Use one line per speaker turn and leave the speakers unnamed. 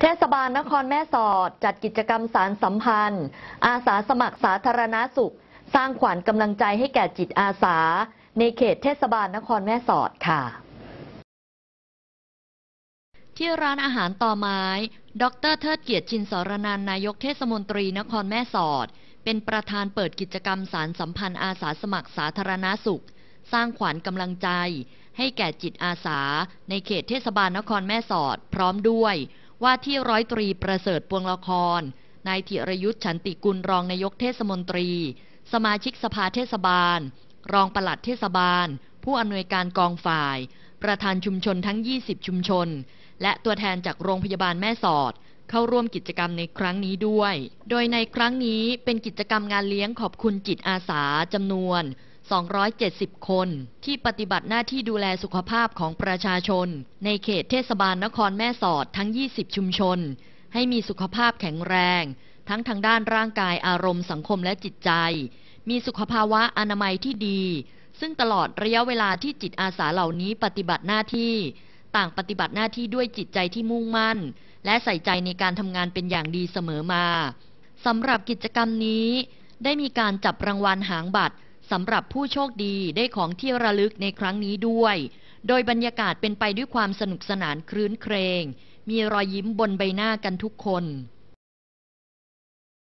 เทศบาลนครแม่สอด จัดกิจกรรมสารสัมพันธ์ อาสาสมัครสาธารณาสุข สร้างขวัญกำลังใจให้แก่จิตอาสา ในเขตเทศบาลนครแม่สอดค่ะ ที่ร้านอาหารต่อไม้ ดรเทิดเกียรติชินสรนันนายกเทศมนตรีนครแม่สอด เป็นประธานเปิดกิจกรรมสารสัมพันธ์อาสาสมัครสาธารณาสุข สร้างขวัญกำลังใจ ให้แก่จิตอาสา ในเขตเทศบาลนครแม่สอด พร้อมด้วยว่าที่ร้อยตรีประเสริฐปวงละคร นายธีรยุทธ์ฉันติกุลรองนายกเทศมนตรี สมาชิกสภาเทศบาล รองปลัดเทศบาล ผู้อำนวยการกองฝ่าย ประธานชุมชนทั้ง20ชุมชน และตัวแทนจากโรงพยาบาลแม่สอด เข้าร่วมกิจกรรมในครั้งนี้ด้วย โดยในครั้งนี้เป็นกิจกรรมงานเลี้ยงขอบคุณจิตอาสาจำนวน270 คนที่ปฏิบัติหน้าที่ดูแลสุขภาพของประชาชน ในเขตเทศบาลนครแม่สอดทั้ง 20 ชุมชน ให้มีสุขภาพแข็งแรง ทั้งทางด้านร่างกายอารมณ์สังคมและจิตใจ มีสุขภาวะอนามัยที่ดี ซึ่งตลอดระยะเวลาที่จิตอาสาเหล่านี้ปฏิบัติหน้าที่ ต่างปฏิบัติหน้าที่ด้วยจิตใจที่มุ่งมั่น และใส่ใจในการทำงานเป็นอย่างดีเสมอมาสำหรับกิจกรรมนี้ ได้มีการจับรางวัลหางบัตรสำหรับผู้โชคดีได้ของที่ระลึกในครั้งนี้ด้วย โดยบรรยากาศเป็นไปด้วยความสนุกสนานคลื้นเครง มีรอยยิ้มบนใบหน้ากันทุกคน